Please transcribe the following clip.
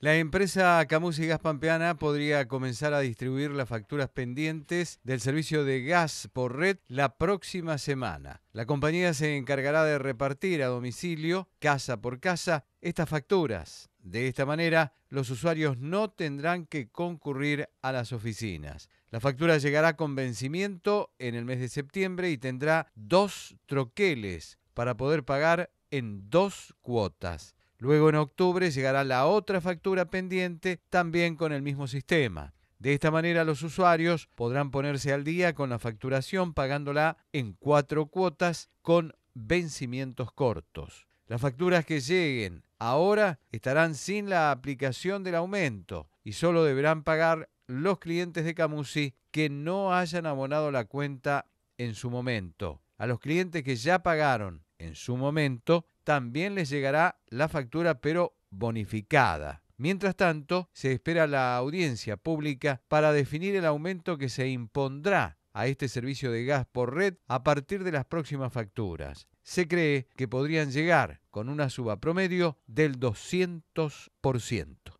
La empresa Camus y Gas Pampeana podría comenzar a distribuir las facturas pendientes del servicio de gas por red la próxima semana. La compañía se encargará de repartir a domicilio, casa por casa, estas facturas. De esta manera, los usuarios no tendrán que concurrir a las oficinas. La factura llegará con vencimiento en el mes de septiembre y tendrá dos troqueles para poder pagar en dos cuotas. Luego en octubre llegará la otra factura pendiente también con el mismo sistema. De esta manera los usuarios podrán ponerse al día con la facturación pagándola en cuatro cuotas con vencimientos cortos. Las facturas que lleguen ahora estarán sin la aplicación del aumento y solo deberán pagar los clientes de Camusi que no hayan abonado la cuenta en su momento. A los clientes que ya pagaron en su momento, también les llegará la factura pero bonificada. Mientras tanto, se espera la audiencia pública para definir el aumento que se impondrá a este servicio de gas por red a partir de las próximas facturas. Se cree que podrían llegar con una suba promedio del 200%.